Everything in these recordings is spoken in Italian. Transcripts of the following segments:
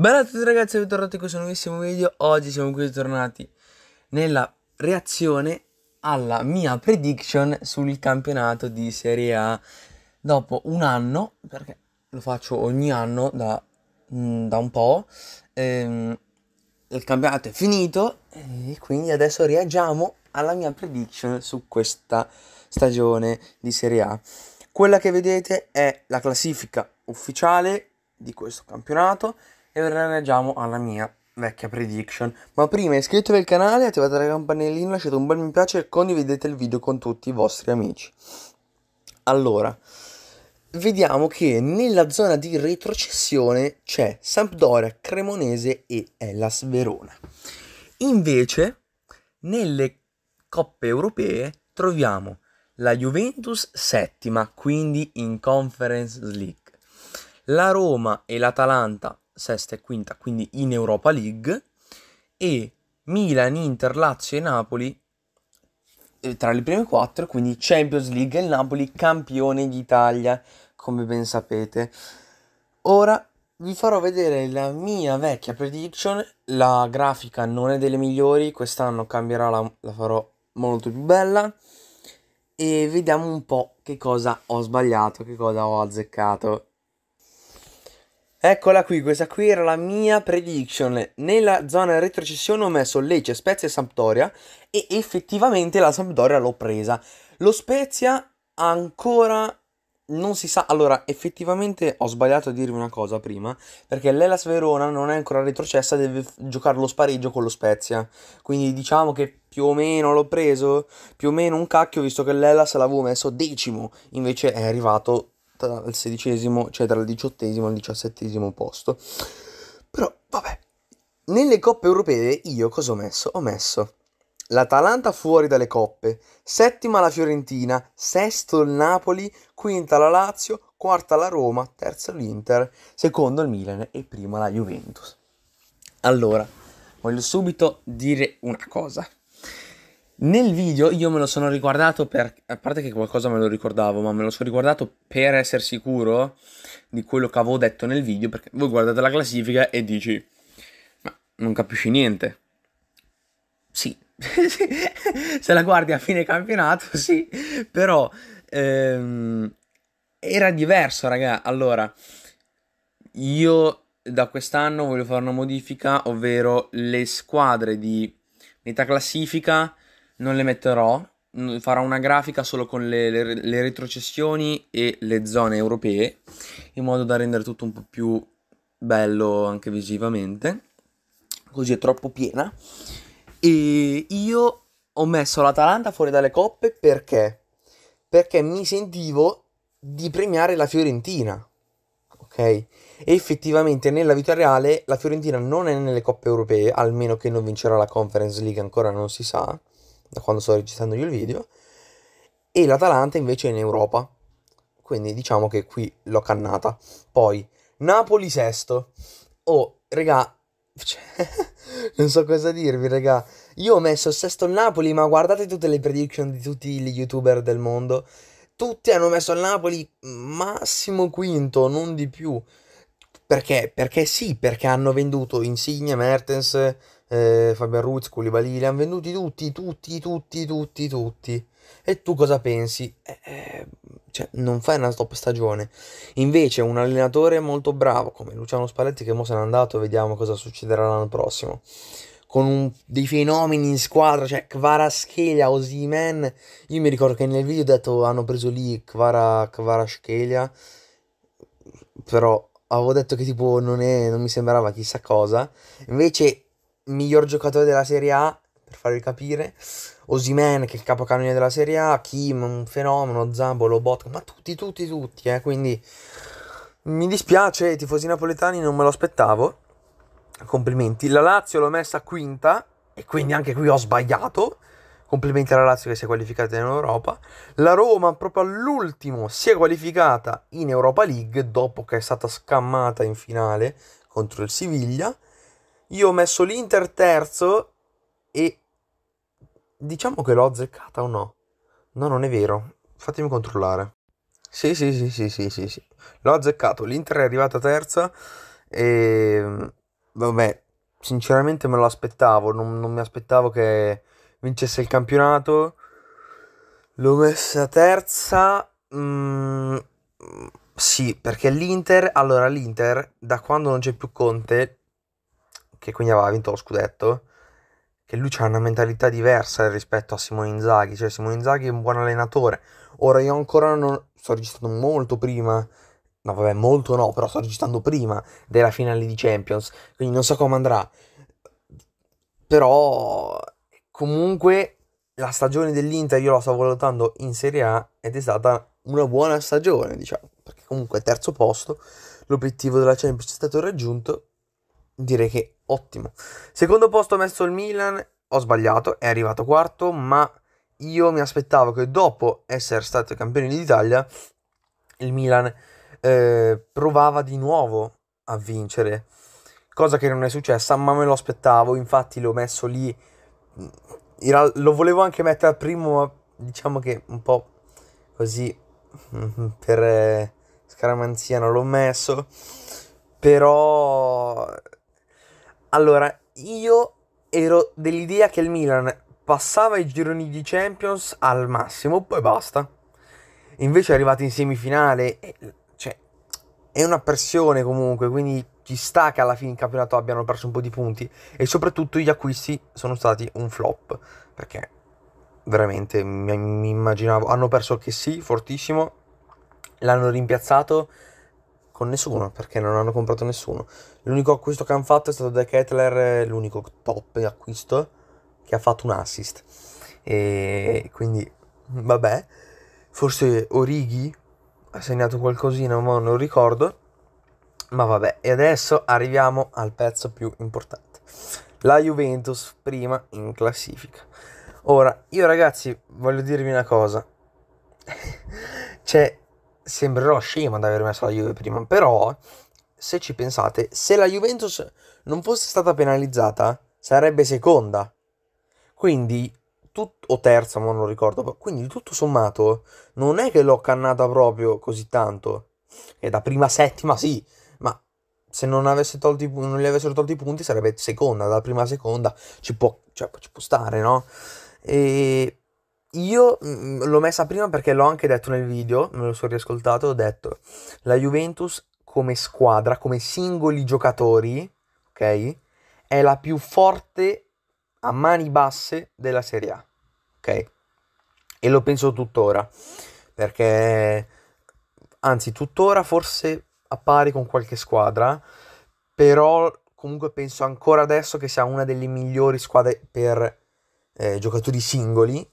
Bella a tutti ragazzi e bentornati in questo nuovissimo video Oggi siamo qui tornati nella reazione alla mia prediction sul campionato di Serie A Dopo un anno, perché lo faccio ogni anno da, mm, da un po' ehm, Il campionato è finito e quindi adesso reagiamo alla mia prediction su questa stagione di Serie A Quella che vedete è la classifica ufficiale di questo campionato e ora reagiamo alla mia vecchia prediction. Ma prima iscrivetevi al canale, attivate la campanellina, lasciate un bel mi piace e condividete il video con tutti i vostri amici. Allora, vediamo che nella zona di retrocessione c'è Sampdoria, Cremonese e Hellas eh, Verona. Invece, nelle coppe europee troviamo la Juventus settima, quindi in Conference League, la Roma e l'Atalanta sesta e quinta, quindi in Europa League, e Milan, Inter, Lazio e Napoli eh, tra le prime quattro, quindi Champions League e il Napoli campione d'Italia, come ben sapete. Ora vi farò vedere la mia vecchia prediction, la grafica non è delle migliori, quest'anno cambierà, la, la farò molto più bella e vediamo un po' che cosa ho sbagliato, che cosa ho azzeccato. Eccola qui, questa qui era la mia prediction. Nella zona retrocessione ho messo Lecce, Spezia e Sampdoria e effettivamente la Sampdoria l'ho presa. Lo Spezia ancora non si sa. Allora, effettivamente ho sbagliato a dirvi una cosa prima, perché l'Elas Verona non è ancora retrocessa, deve giocare lo spareggio con lo Spezia. Quindi diciamo che più o meno l'ho preso, più o meno un cacchio, visto che l'Elas l'avevo messo decimo, invece è arrivato dal il sedicesimo, cioè dal il diciottesimo e diciassettesimo posto. Però vabbè, nelle coppe europee io cosa ho messo? Ho messo l'Atalanta fuori dalle coppe, settima la Fiorentina, sesto il Napoli, quinta la Lazio, quarta la Roma, terzo l'Inter, secondo il Milan e prima la Juventus. Allora, voglio subito dire una cosa. Nel video io me lo sono riguardato per... a parte che qualcosa me lo ricordavo, ma me lo sono riguardato per essere sicuro di quello che avevo detto nel video, perché voi guardate la classifica e dici, ma non capisci niente. Sì, se la guardi a fine campionato, sì, però ehm, era diverso, raga. Allora, io da quest'anno voglio fare una modifica, ovvero le squadre di metà classifica non le metterò, mm, farò una grafica solo con le, le, le, retrocessioni e le zone europee, in modo da rendere tutto un po' più bello anche visivamente, così è troppo piena. E io ho messo l'Atalanta fuori dalle coppe perché? Perché mi sentivo di premiare la Fiorentina. Ok? effettivamente nella vita reale la Fiorentina non è nelle coppe europee, almeno che non vincerà la Conference League, ancora non si sa da quando sto registrando io il video, e l'Atalanta invece è in Europa. Quindi diciamo che qui l'ho cannata. Poi Napoli sesto. Oh, regà, cioè, non so cosa dirvi, regà. Io ho messo sesto il Napoli, ma guardate tutte le prediction di tutti gli youtuber del mondo. Tutti hanno messo il Napoli massimo quinto, non di più. Perché? Perché sì, perché hanno venduto Insigne, Mertens, eh, Fabian Ruiz, Koulibaly, li hanno venduti tutti, tutti, tutti, tutti, tutti. E tu cosa pensi? Eh, eh cioè, non fai una top stagione. Invece un allenatore molto bravo come Luciano Spalletti, che mo se n'è andato, vediamo cosa succederà l'anno prossimo. Con un, dei fenomeni in squadra, cioè Kvaraschelia, Osimen. Io mi ricordo che nel video ho detto hanno preso lì Kvara, Kvaraschelia, però avevo detto che tipo non, è, non mi sembrava chissà cosa. Invece miglior giocatore della Serie A, per farvi capire, Osimen che è il capocannoniere della Serie A, Kim un fenomeno, Zambo, Lobot, ma tutti, tutti, tutti, eh, quindi mi dispiace, i tifosi napoletani non me lo aspettavo, complimenti, la Lazio l'ho messa quinta e quindi anche qui ho sbagliato, complimenti alla Lazio che si è qualificata in Europa. La Roma, proprio all'ultimo, si è qualificata in Europa League dopo che è stata scammata in finale contro il Siviglia. Io ho messo l'Inter terzo e diciamo che l'ho azzeccata o no? No, non è vero. Fatemi controllare. Sì, sì, sì, sì, sì, sì, sì. L'ho azzeccato. L'Inter è arrivata terza e vabbè, sinceramente me lo aspettavo, non, non mi aspettavo che vincesse il campionato. L'ho messa terza. Mm, sì, perché l'Inter, allora l'Inter da quando non c'è più Conte che quindi aveva vinto lo scudetto, che lui ha una mentalità diversa rispetto a Simone Inzaghi, cioè Simone Inzaghi è un buon allenatore. Ora io ancora non sto registrando molto prima, no vabbè, molto no, però sto registrando prima della finale di Champions, quindi non so come andrà. Però comunque la stagione dell'Inter io la sto valutando in Serie A ed è stata una buona stagione, diciamo, perché comunque terzo posto, l'obiettivo della Champions è stato raggiunto, direi che ottimo. Secondo posto ho messo il Milan, ho sbagliato, è arrivato quarto, ma io mi aspettavo che dopo essere stato campione d'Italia, il Milan eh, provava di nuovo a vincere, cosa che non è successa, ma me lo aspettavo, infatti l'ho messo lì, lo volevo anche mettere al primo, ma diciamo che un po' così per eh, scaramanzia non l'ho messo, però allora, io ero dell'idea che il Milan passava i gironi di Champions al massimo, poi basta. Invece è arrivato in semifinale, e, cioè, è una pressione comunque, quindi ci sta che alla fine in campionato abbiano perso un po' di punti e soprattutto gli acquisti sono stati un flop, perché veramente mi, mi immaginavo, hanno perso che sì, fortissimo, l'hanno rimpiazzato con nessuno perché non hanno comprato nessuno. L'unico acquisto che hanno fatto è stato De Kettler, l'unico top acquisto che ha fatto un assist. E quindi vabbè, forse Orighi ha segnato qualcosina, ma non ricordo. Ma vabbè, e adesso arriviamo al pezzo più importante. La Juventus prima in classifica. Ora, io ragazzi voglio dirvi una cosa. C'è sembrerò scemo ad aver messo la Juve prima, però se ci pensate, se la Juventus non fosse stata penalizzata, sarebbe seconda. Quindi, tut- o terza, ma non ricordo. Quindi, tutto sommato, non è che l'ho cannata proprio così tanto. E da prima a settima sì, ma se non, tolti, non, gli avessero tolti i punti sarebbe seconda, da prima a seconda ci può, cioè, ci può stare, no? E io mm, l'ho messa prima perché l'ho anche detto nel video, me lo sono riascoltato, ho detto la Juventus come squadra, come singoli giocatori, ok? È la più forte a mani basse della Serie A, ok? E lo penso tuttora, perché anzi tuttora forse a con qualche squadra, però comunque penso ancora adesso che sia una delle migliori squadre per eh, giocatori singoli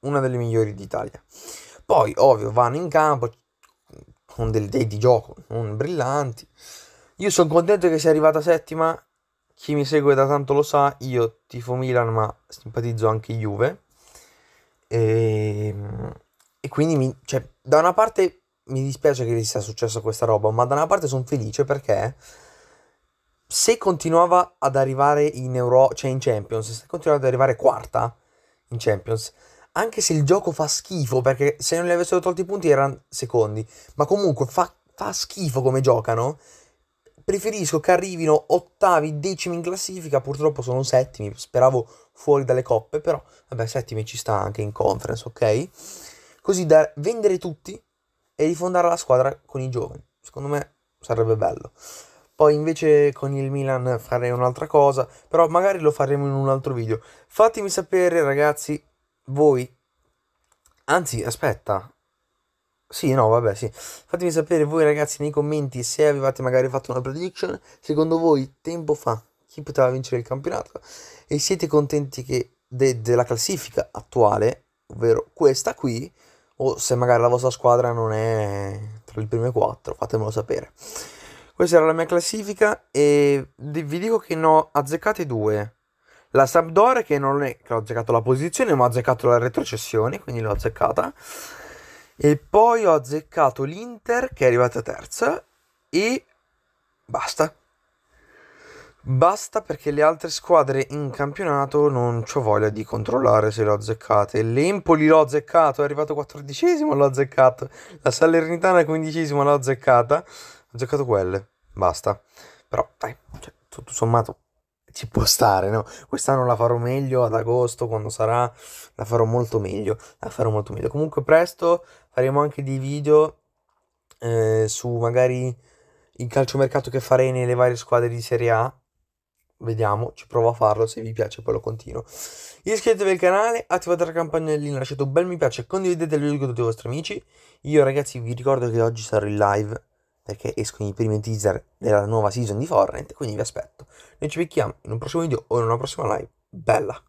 una delle migliori d'Italia. Poi, ovvio, vanno in campo con delle idee di gioco non brillanti. Io sono contento che sia arrivata settima. Chi mi segue da tanto lo sa, io tifo Milan, ma simpatizzo anche Juve. E, ehm, e quindi, mi, cioè, da una parte mi dispiace che sia successa questa roba, ma da una parte sono felice perché se continuava ad arrivare in Euro, cioè in Champions, se continuava ad arrivare quarta in Champions, anche se il gioco fa schifo, perché se non gli avessero tolti i punti erano secondi, ma comunque fa, fa schifo come giocano, preferisco che arrivino ottavi, decimi in classifica, purtroppo sono settimi, speravo fuori dalle coppe, però vabbè, settimi ci sta anche in conference, ok? Così da vendere tutti e rifondare la squadra con i giovani, secondo me sarebbe bello. Poi invece con il Milan farei un'altra cosa, però magari lo faremo in un altro video. Fatemi sapere ragazzi voi, anzi aspetta, sì, no, vabbè, sì. Fatemi sapere voi ragazzi nei commenti se avevate magari fatto una prediction, secondo voi tempo fa chi poteva vincere il campionato e siete contenti che de- della classifica attuale, ovvero questa qui, o se magari la vostra squadra non è tra le prime quattro, fatemelo sapere. Questa era la mia classifica e vi dico che no, azzeccate due. La Sampdoria che non è che ho azzeccato la posizione, ma ho azzeccato la retrocessione, quindi l'ho azzeccata. E poi ho azzeccato l'Inter che è arrivata terza e basta. Basta perché le altre squadre in campionato non ho voglia di controllare se le ho azzeccate. L'Empoli l'ho azzeccato, è arrivato quattordicesimo, l'ho azzeccato. La Salernitana quindicesima l'ho azzeccata. Ho azzeccato quelle, basta. Però dai, cioè, tutto sommato ci può stare, no? Quest'anno la farò meglio ad agosto, quando sarà, la farò molto meglio, la farò molto meglio. Comunque presto faremo anche dei video eh, su magari il calciomercato che farei nelle varie squadre di Serie A. Vediamo, ci provo a farlo, se vi piace poi lo continuo. Iscrivetevi al canale, attivate la campanellina, lasciate un bel mi piace, condividete il video con tutti i vostri amici. Io ragazzi vi ricordo che oggi sarò in live perché escono i primi teaser della nuova season di Fortnite, quindi vi aspetto. Noi ci becchiamo in un prossimo video o in una prossima live. Bella!